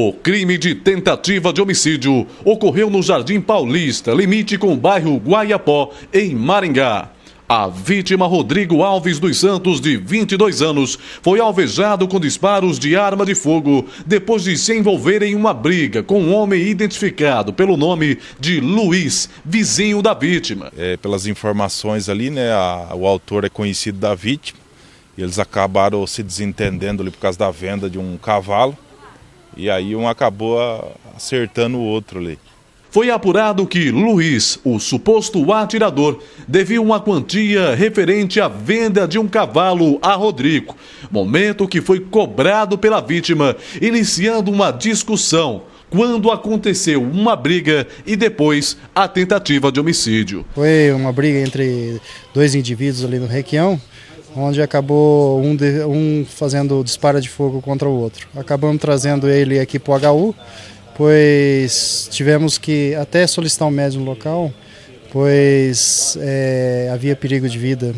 O crime de tentativa de homicídio ocorreu no Jardim Paulista, limite com o bairro Guaiapó, em Maringá. A vítima Rodrigo Alves dos Santos, de 22 anos, foi alvejado com disparos de arma de fogo depois de se envolver em uma briga com um homem identificado pelo nome de Luiz, vizinho da vítima. É, pelas informações ali, né, a, o autor é conhecido da vítima e eles acabaram se desentendendo ali por causa da venda de um cavalo. E aí um acabou acertando o outro ali. Foi apurado que Luiz, o suposto atirador, devia uma quantia referente à venda de um cavalo a Rodrigo, momento que foi cobrado pela vítima, iniciando uma discussão quando aconteceu uma briga e depois a tentativa de homicídio. Foi uma briga entre dois indivíduos ali no Requião onde acabou um, de, um fazendo disparo de fogo contra o outro. Acabamos trazendo ele aqui para o HU, pois tivemos que até solicitar um no local, pois é, havia perigo de vida,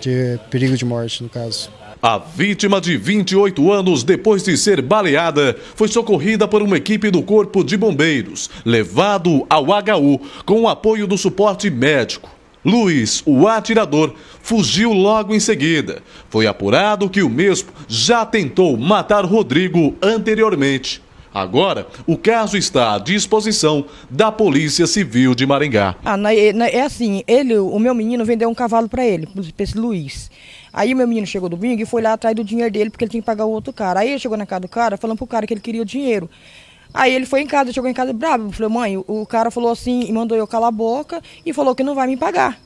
de perigo de morte no caso. A vítima de 28 anos, depois de ser baleada, foi socorrida por uma equipe do Corpo de Bombeiros, levado ao HU com o apoio do suporte médico. Luiz, o atirador, fugiu logo em seguida. Foi apurado que o mesmo já tentou matar Rodrigo anteriormente. Agora, o caso está à disposição da Polícia Civil de Maringá. Ah, é, é assim, ele, o meu menino vendeu um cavalo para ele, para esse Luiz. Aí o meu menino chegou domingo e foi lá atrás do dinheiro dele, porque ele tinha que pagar o outro cara. Aí ele chegou na casa do cara, falando pro cara que ele queria o dinheiro. Aí ele foi em casa, chegou em casa bravo. Falei, mãe, o cara falou assim, e mandou eu calar a boca e falou que não vai me pagar.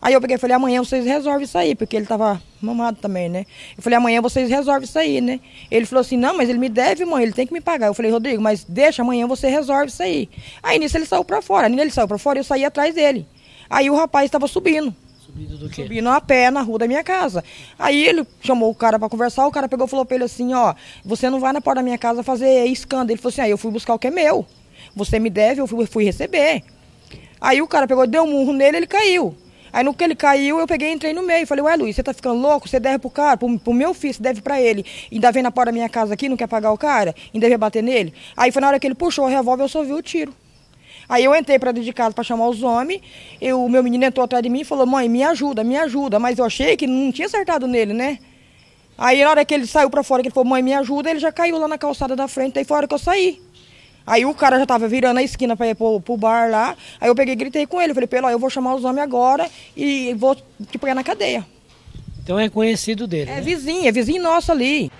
Aí eu peguei e falei, amanhã vocês resolvem isso aí, porque ele tava mamado também, né? Eu falei, amanhã vocês resolvem isso aí, né? Ele falou assim, não, mas ele me deve, mãe, ele tem que me pagar. Eu falei, Rodrigo, mas deixa, amanhã você resolve isso aí. Aí nisso ele saiu pra fora. Nisso ele saiu pra fora e eu saí atrás dele. Aí o rapaz estava subindo. Subido do quê? Subindo a pé na rua da minha casa. Aí ele chamou o cara para conversar, o cara pegou e falou pra ele assim, ó, você não vai na porta da minha casa fazer escândalo. Ele falou assim, aí ah, eu fui buscar o que é meu. Você me deve, eu fui, fui receber. Aí o cara pegou, deu um murro nele, ele caiu. Aí no que ele caiu, eu peguei e entrei no meio. Falei, ué, Luiz, você tá ficando louco? Você deve pro cara, pro, pro meu filho, você deve pra ele. Ainda vem na porta da minha casa aqui, não quer pagar o cara? Ainda vem bater nele? Aí foi na hora que ele puxou o revólver, eu só vi o tiro. Aí eu entrei para dentro de casa para chamar os homens. Eu, o meu menino entrou atrás de mim e falou: Mãe, me ajuda, me ajuda. Mas eu achei que não tinha acertado nele, né? Aí na hora que ele saiu para fora, que ele falou: Mãe, me ajuda, ele já caiu lá na calçada da frente. Aí foi a hora que eu saí. Aí o cara já tava virando a esquina para ir pro, pro, bar lá. Aí eu peguei e gritei com ele. falei: Pelo, eu vou chamar os homens agora e vou te pegar na cadeia. Então é conhecido dele. É né? vizinho, é vizinho nosso ali.